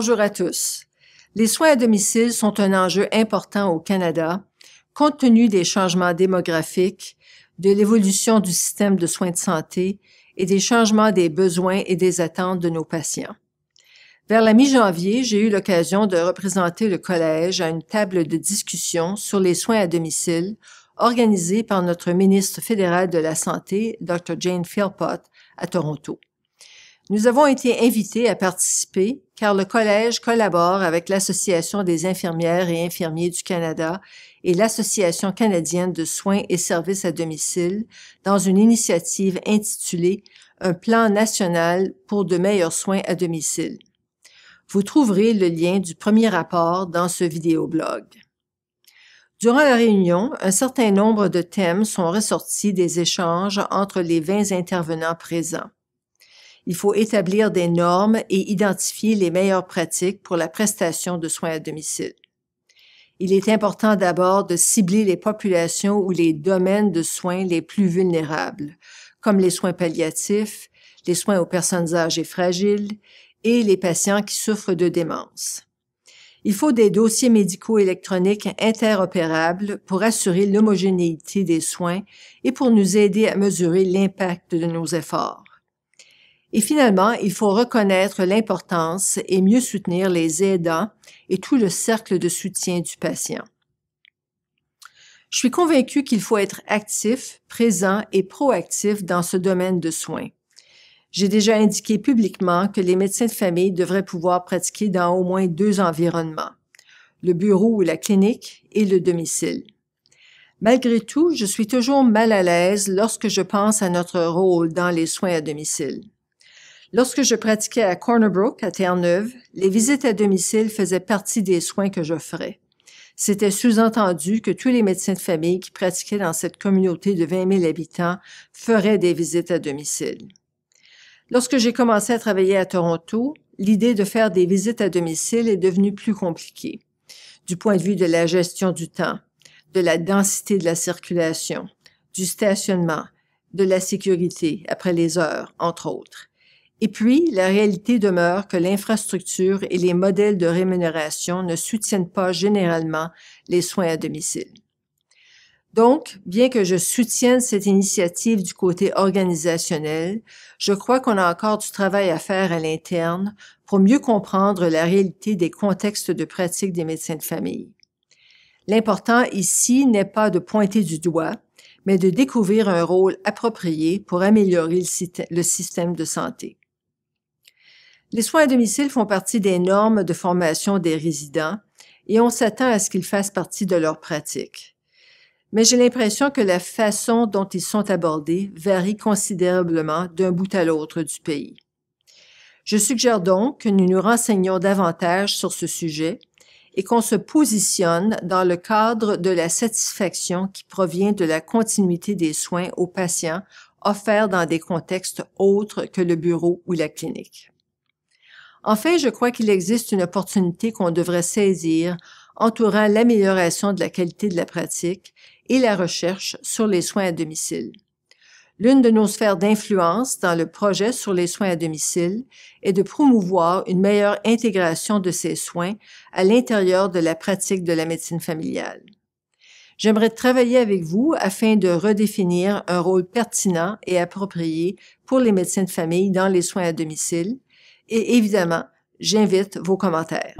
Bonjour à tous. Les soins à domicile sont un enjeu important au Canada, compte tenu des changements démographiques, de l'évolution du système de soins de santé et des changements des besoins et des attentes de nos patients. Vers la mi-janvier, j'ai eu l'occasion de représenter le collège à une table de discussion sur les soins à domicile organisée par notre ministre fédéral de la Santé, Dr. Jane Philpott, à Toronto. Nous avons été invités à participer car le collège collabore avec l'Association des infirmières et infirmiers du Canada et l'Association canadienne de soins et services à domicile dans une initiative intitulée Un plan national pour de meilleurs soins à domicile. Vous trouverez le lien du premier rapport dans ce vidéoblog. Durant la réunion, un certain nombre de thèmes sont ressortis des échanges entre les 20 intervenants présents il faut établir des normes et identifier les meilleures pratiques pour la prestation de soins à domicile. Il est important d'abord de cibler les populations ou les domaines de soins les plus vulnérables, comme les soins palliatifs, les soins aux personnes âgées fragiles et les patients qui souffrent de démence. Il faut des dossiers médicaux électroniques interopérables pour assurer l'homogénéité des soins et pour nous aider à mesurer l'impact de nos efforts. Et finalement, il faut reconnaître l'importance et mieux soutenir les aidants et tout le cercle de soutien du patient. Je suis convaincue qu'il faut être actif, présent et proactif dans ce domaine de soins. J'ai déjà indiqué publiquement que les médecins de famille devraient pouvoir pratiquer dans au moins deux environnements, le bureau ou la clinique et le domicile. Malgré tout, je suis toujours mal à l'aise lorsque je pense à notre rôle dans les soins à domicile. Lorsque je pratiquais à Cornerbrook, à Terre-Neuve, les visites à domicile faisaient partie des soins que j'offrais. C'était sous-entendu que tous les médecins de famille qui pratiquaient dans cette communauté de 20 000 habitants feraient des visites à domicile. Lorsque j'ai commencé à travailler à Toronto, l'idée de faire des visites à domicile est devenue plus compliquée du point de vue de la gestion du temps, de la densité de la circulation, du stationnement, de la sécurité après les heures, entre autres. Et puis, la réalité demeure que l'infrastructure et les modèles de rémunération ne soutiennent pas généralement les soins à domicile. Donc, bien que je soutienne cette initiative du côté organisationnel, je crois qu'on a encore du travail à faire à l'interne pour mieux comprendre la réalité des contextes de pratique des médecins de famille. L'important ici n'est pas de pointer du doigt, mais de découvrir un rôle approprié pour améliorer le, le système de santé. Les soins à domicile font partie des normes de formation des résidents et on s'attend à ce qu'ils fassent partie de leur pratique. Mais j'ai l'impression que la façon dont ils sont abordés varie considérablement d'un bout à l'autre du pays. Je suggère donc que nous nous renseignions davantage sur ce sujet et qu'on se positionne dans le cadre de la satisfaction qui provient de la continuité des soins aux patients offerts dans des contextes autres que le bureau ou la clinique. Enfin, je crois qu'il existe une opportunité qu'on devrait saisir entourant l'amélioration de la qualité de la pratique et la recherche sur les soins à domicile. L'une de nos sphères d'influence dans le projet sur les soins à domicile est de promouvoir une meilleure intégration de ces soins à l'intérieur de la pratique de la médecine familiale. J'aimerais travailler avec vous afin de redéfinir un rôle pertinent et approprié pour les médecins de famille dans les soins à domicile, et évidemment, j'invite vos commentaires.